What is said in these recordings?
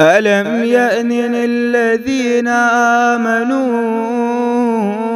ألم يأنن الذين آمنوا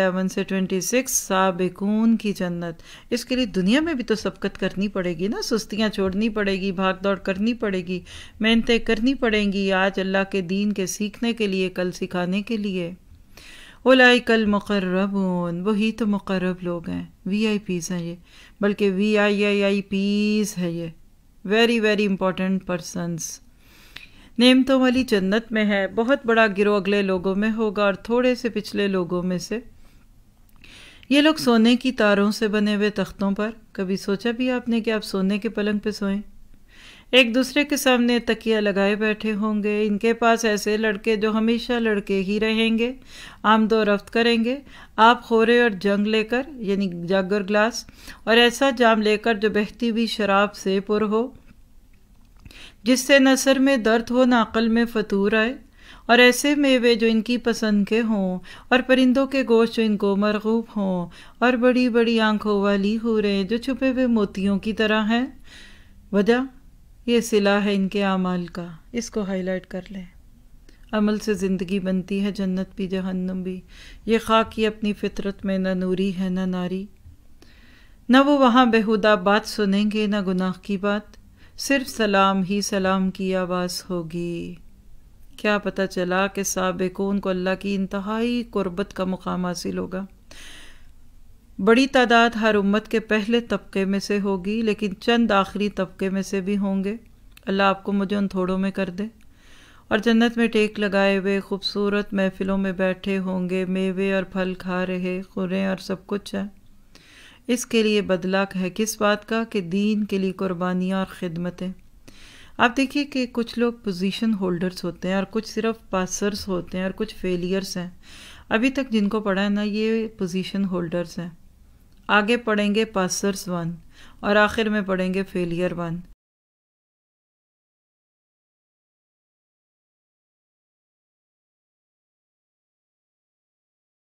seven से twenty six साबिकून की जन्नत इसके लिए दुनिया में भी तो सबकत करनी पड़ेगी ना सुस्तियाँ छोड़नी पड़ेगी भाग दौड़ करनी पड़ेगी मेहनतें करनी पड़ेंगी आज अल्लाह के दीन के सीखने के लिए कल सिखाने के लिए ओलाई कल मकर्रबून वही तो मकर्रब लोग हैं वी आई पीस हैं ये बल्कि we I I I piece है ये वेरी वेरी इंपॉर्टेंट पर्सनस नेमतों वाली जन्नत में है बहुत बड़ा गिरोह अगले लोगों में होगा और थोड़े से पिछले लोगों में से ये लोग सोने की तारों से बने हुए तख्तों पर कभी सोचा भी आपने कि आप सोने के पलंग पे सोएं एक दूसरे के सामने तकिया लगाए बैठे होंगे इनके पास ऐसे लड़के जो हमेशा लड़के ही रहेंगे आमदो रफ्त करेंगे आप खोरे और जंग लेकर यानी जग और ग्लास और ऐसा जाम लेकर जो बहती हुई शराब से पुर हो जिससे नसर में दर्द हो न अकल में फतूर आए और ऐसे मेवे जो इनकी पसंद के हों और परिंदों के गोश्त जो इनको मरगूब हों और बड़ी बड़ी आंखों वाली हो रहे जो छुपे हुए मोतियों की तरह हैं वजह ये सिला है इनके अमाल का इसको हाईलाइट कर लें अमल से ज़िंदगी बनती है जन्नत भी जहन्नम भी ये खाक ही अपनी फितरत में न नूरी है न नारी न वो वहाँ बेहुदा बात सुनेंगे न गुनाह की बात सिर्फ सलाम ही सलाम की आवाज़ होगी क्या पता चला कि सबकून को अल्लाह की इंतहाई कुर्बत का मुकाम हासिल होगा बड़ी तादाद हर उम्मत के पहले तबके में से होगी लेकिन चंद आखिरी तबके में से भी होंगे अल्लाह आपको मुझे उन थोड़ों में कर दे और जन्नत में टेक लगाए हुए खूबसूरत महफ़िलों में बैठे होंगे मेवे और फल खा रहे खुरें और सब कुछ है इसके लिए बदला है किस बात का कि दीन के लिए कुर्बानियाँ और ख़िदमतें आप देखिए कि कुछ लोग पोजीशन होल्डर्स होते हैं और कुछ सिर्फ पासर्स होते हैं और कुछ फेलियर्स हैं अभी तक जिनको पढ़ा है ना ये पोजीशन होल्डर्स हैं आगे पढ़ेंगे पासर्स वन और आखिर में पढ़ेंगे फेलियर वन